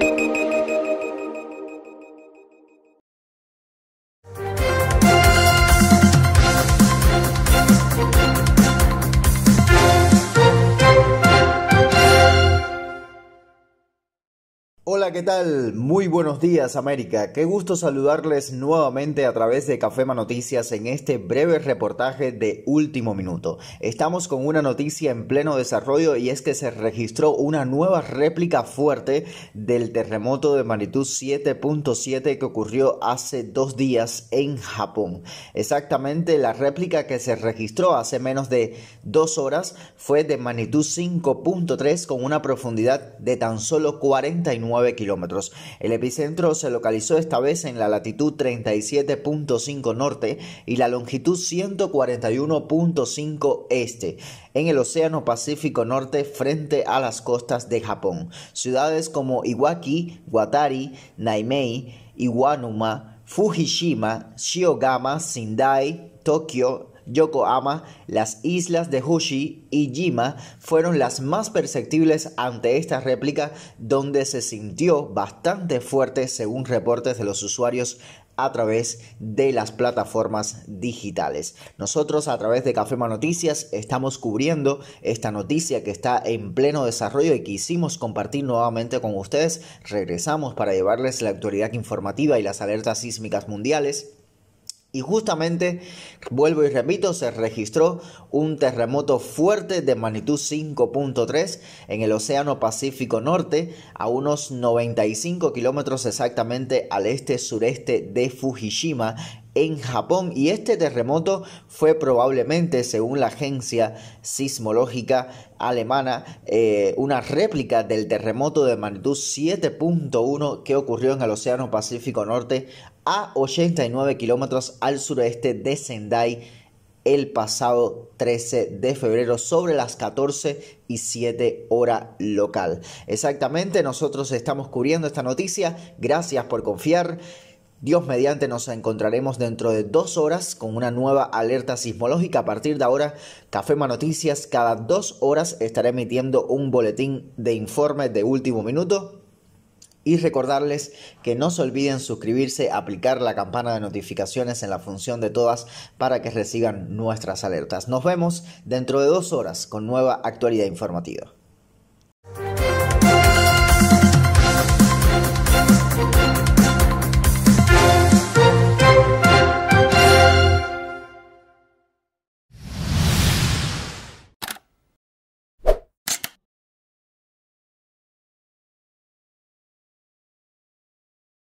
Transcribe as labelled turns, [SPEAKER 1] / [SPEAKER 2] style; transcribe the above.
[SPEAKER 1] Thank you. Hola, ¿qué tal? Muy buenos días América. Qué gusto saludarles nuevamente a través de Cafema Noticias en este breve reportaje de último minuto. Estamos con una noticia en pleno desarrollo y es que se registró una nueva réplica fuerte del terremoto de magnitud 7.7 que ocurrió hace dos días en Japón. Exactamente la réplica que se registró hace menos de dos horas fue de magnitud 5.3 con una profundidad de tan solo 49 kilómetros. El epicentro se localizó esta vez en la latitud 37.5 norte y la longitud 141.5 este, en el Océano Pacífico Norte frente a las costas de Japón. Ciudades como Iwaki, Watari, Naimei, Iwanuma, Fujishima, Shiogama, Sindai, Tokio, Yokohama, las islas de Hoshi y Jima fueron las más perceptibles ante esta réplica donde se sintió bastante fuerte según reportes de los usuarios a través de las plataformas digitales. Nosotros a través de Cafema Noticias estamos cubriendo esta noticia que está en pleno desarrollo y quisimos compartir nuevamente con ustedes. Regresamos para llevarles la actualidad informativa y las alertas sísmicas mundiales y justamente, vuelvo y repito, se registró un terremoto fuerte de magnitud 5.3 en el Océano Pacífico Norte, a unos 95 kilómetros exactamente al este-sureste de Fujishima, en Japón. Y este terremoto fue probablemente, según la agencia sismológica alemana, eh, una réplica del terremoto de magnitud 7.1 que ocurrió en el Océano Pacífico Norte a 89 kilómetros al suroeste de Sendai el pasado 13 de febrero sobre las 14 y 7 hora local. Exactamente, nosotros estamos cubriendo esta noticia. Gracias por confiar. Dios mediante nos encontraremos dentro de dos horas con una nueva alerta sismológica. A partir de ahora, Cafema Noticias cada dos horas estará emitiendo un boletín de informe de último minuto y recordarles que no se olviden suscribirse, aplicar la campana de notificaciones en la función de todas para que reciban nuestras alertas. Nos vemos dentro de dos horas con nueva actualidad informativa.